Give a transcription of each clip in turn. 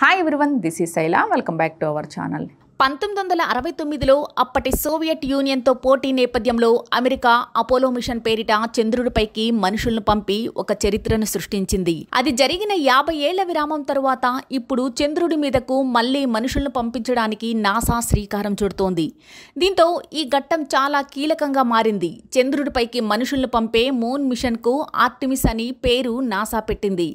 hi everyone this is Shaila welcome back to our channel పంతొమ్మిది వందల అరవై తొమ్మిదిలో అప్పటి సోవియట్ యూనియన్తో పోటీ నేపథ్యంలో అమెరికా అపోలో మిషన్ పేరిట చంద్రుడిపైకి మనుషులను పంపి ఒక చరిత్రను సృష్టించింది అది జరిగిన యాభై ఏళ్ల విరామం తరువాత ఇప్పుడు చంద్రుడి మీదకు మళ్లీ మనుషులను పంపించడానికి నాసా శ్రీకారం చుడుతోంది దీంతో ఈ ఘట్టం చాలా కీలకంగా మారింది చంద్రుడిపైకి మనుషులను పంపే మూన్ మిషన్కు ఆర్టిమిస్ అని పేరు నాసా పెట్టింది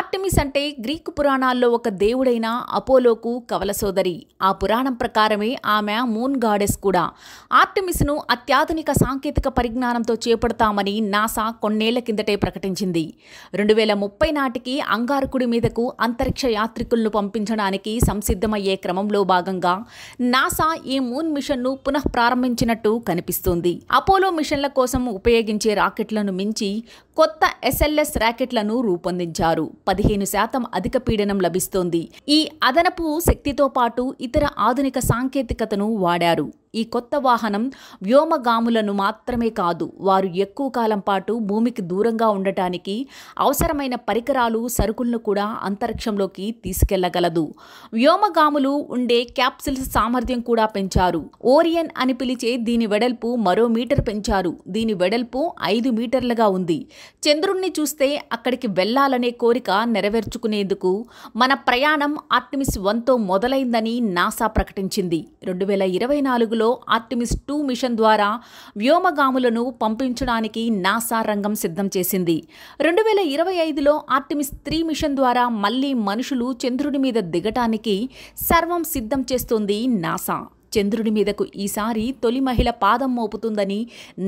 ఆర్టిమిస్ అంటే గ్రీకు పురాణాల్లో ఒక దేవుడైన అపోలోకు కవల సోదరి ఆ పురాణం ప్రకారమే ఆమె మూన్ గాడెస్ కూడా ఆర్టిమిస్ను అత్యాధునిక సాంకేతిక పరిజ్ఞానంతో చేపడతామని నాసా కొన్నేళ్ల కిందటే ప్రకటించింది రెండు వేల ముప్పై నాటికి అంగారకుడి మీదకు అంతరిక్ష యాత్రికులను పంపించడానికి సంసిద్ధమయ్యే క్రమంలో భాగంగా నాసా ఈ మూన్ మిషన్ను పునః ప్రారంభించినట్టు కనిపిస్తుంది అపోలో మిషన్ల కోసం ఉపయోగించే రాకెట్లను మించి కొత్త ఎస్ఎల్ఎస్ రాకెట్లను రూపొందించారు పదిహేను శాతం అధిక పీడనం లభిస్తోంది ఈ అదనపు శక్తితో పాటు ఇతర ఆధునిక ఆధునిక సాంకేతికతను వాడారు ఈ కొత్త వాహనం వ్యోమగాములను మాత్రమే కాదు వారు ఎక్కువ కాలం పాటు భూమికి దూరంగా ఉండటానికి అవసరమైన పరికరాలు సరుకులను కూడా అంతరిక్షంలోకి తీసుకెళ్లగలదు వ్యోమగాములు ఉండే క్యాప్సిల్స్ సామర్థ్యం కూడా పెంచారు ఓరియన్ అని పిలిచే దీని వెడల్పు మరో మీటర్ పెంచారు దీని వెడల్పు ఐదు మీటర్లుగా ఉంది చంద్రుణ్ణి చూస్తే అక్కడికి వెళ్లాలనే కోరిక నెరవేర్చుకునేందుకు మన ప్రయాణం ఆర్టిమిస్ వన్తో మొదలైందని నాసా ప్రకటించింది రెండు వేల ఇరవై నాలుగులో దేశంలో ఆర్టిమిస్ టూ మిషన్ ద్వారా వ్యోమగాములను పంపించడానికి నాసా రంగం సిద్ధం చేసింది రెండు వేల ఇరవై ఐదులో ఆర్టిమిస్ త్రీ మిషన్ ద్వారా మళ్లీ మనుషులు చంద్రుడి మీద దిగటానికి సర్వం సిద్ధం చేస్తోంది నాసా చంద్రుడి మీదకు ఈసారి తొలి మహిళ పాదం మోపుతుందని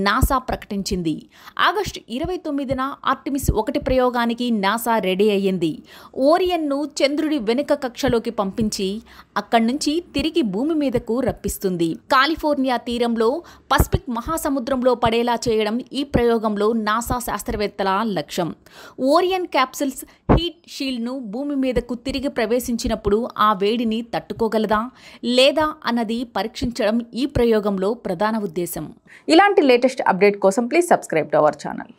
నాసా ప్రకటించింది ఆగస్టు ఇరవై తొమ్మిదిన ఆర్టిమిస్ ఒకటి ప్రయోగానికి నాసా రెడీ అయ్యింది ఓరియన్ను చంద్రుడి వెనుక కక్షలోకి పంపించి అక్కడి నుంచి తిరిగి భూమి మీదకు రప్పిస్తుంది కాలిఫోర్నియా తీరంలో పసిఫిక్ మహాసముద్రంలో పడేలా చేయడం ఈ ప్రయోగంలో నాసా శాస్త్రవేత్తల లక్ష్యం ఓరియన్ క్యాప్సిల్స్ హీట్ షీల్డ్ను భూమి మీదకు తిరిగి ప్రవేశించినప్పుడు ఆ వేడిని తట్టుకోగలదా లేదా అన్నది పరీక్షించడం ఈ ప్రయోగంలో ప్రధాన ఉద్దేశం ఇలాంటి లేటెస్ట్ అప్డేట్ కోసం please subscribe to our channel